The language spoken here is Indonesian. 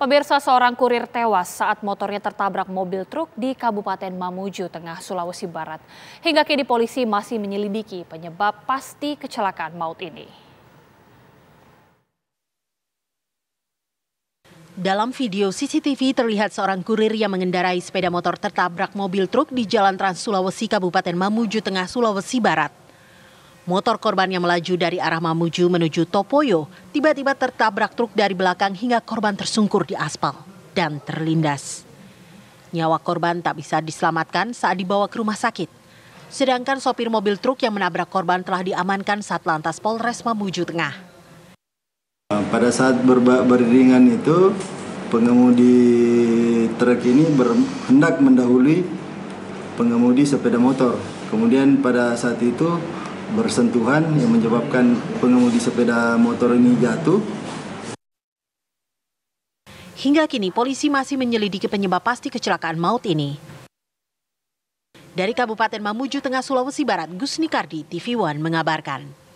Pemirsa seorang kurir tewas saat motornya tertabrak mobil truk di Kabupaten Mamuju, Tengah Sulawesi Barat. Hingga kini polisi masih menyelidiki penyebab pasti kecelakaan maut ini. Dalam video CCTV terlihat seorang kurir yang mengendarai sepeda motor tertabrak mobil truk di Jalan Trans Sulawesi Kabupaten Mamuju, Tengah Sulawesi Barat. Motor korban yang melaju dari arah Mamuju menuju Topoyo tiba-tiba tertabrak truk dari belakang hingga korban tersungkur di aspal dan terlindas. Nyawa korban tak bisa diselamatkan saat dibawa ke rumah sakit. Sedangkan sopir mobil truk yang menabrak korban telah diamankan saat lantas Polres Mamuju Tengah. Pada saat beriringan itu, pengemudi truk ini hendak mendahului pengemudi sepeda motor. Kemudian pada saat itu bersentuhan yang menyebabkan pengemudi sepeda motor ini jatuh. Hingga kini polisi masih menyelidiki penyebab pasti kecelakaan maut ini. Dari Kabupaten Mamuju, Tengah Sulawesi Barat, Gusni Kardi, TV One mengabarkan.